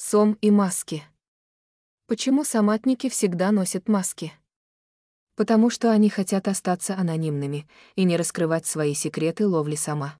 Сом и маски. Почему соматники всегда носят маски? Потому что они хотят остаться анонимными и не раскрывать свои секреты ловли сама.